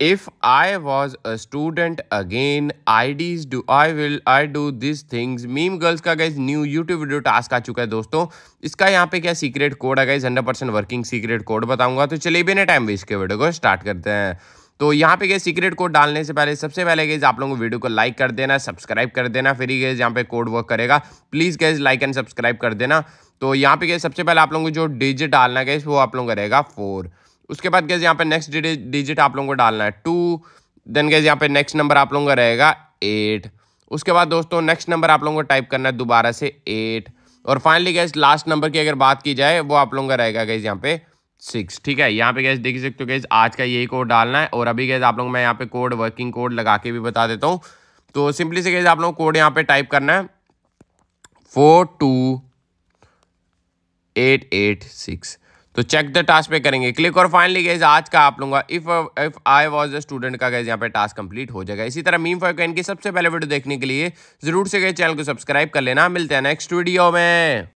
if i was a student again ids do i will i do these things meme girls का guys new YouTube video task आ चुका है दोस्तों इसका यहाँ पे क्या सीक्रेट कोड है guys hundred percent working secret code बताऊंगा तो चलिए बिना टाइम वेस्ट के वीडियो को स्टार्ट करते हैं तो यहाँ पे गए सीक्रेट कोड डालने से पहले सबसे पहले गए आप लोगों को वीडियो को लाइक कर देना सब्सक्राइब कर देना फिर ही गए यहाँ पे कोड वर्क करेगा please guys like and subscribe कर देना तो यहाँ पे गए सबसे पहले आप लोगों को जो डिजिट डालना गए वो आप लोगों का रहेगा फोर उसके बाद गैस यहाँ पे नेक्स्ट डिजिट आप लोगों को डालना है टू देन गैस यहाँ पे नेक्स्ट नंबर आप लोगों का रहेगा एट उसके बाद दोस्तों नेक्स्ट नंबर आप लोगों को टाइप करना है दोबारा से एट और फाइनली गैस लास्ट नंबर की अगर बात की जाए वो आप लोगों का रहेगा गैस यहाँ पे सिक्स ठीक है यहाँ पे गैस देख सकते हो गैस आज का यही कोड डालना है और अभी गैस आप लोग मैं यहाँ पे कोड वर्किंग कोड लगा के भी बता देता हूँ तो सिंपली से गैस आप लोग कोड यहाँ पे टाइप करना है four two eight eight six तो चेक द टास्क पे करेंगे क्लिक और फाइनली गैस आज का आप लूंगा if if I was a student का गैस यहाँ पे टास्क कंप्लीट हो जाएगा इसी तरह मीम फाइव की सबसे पहले वीडियो देखने के लिए जरूर से गए चैनल को सब्सक्राइब कर लेना मिलते हैं नेक्स्ट वीडियो में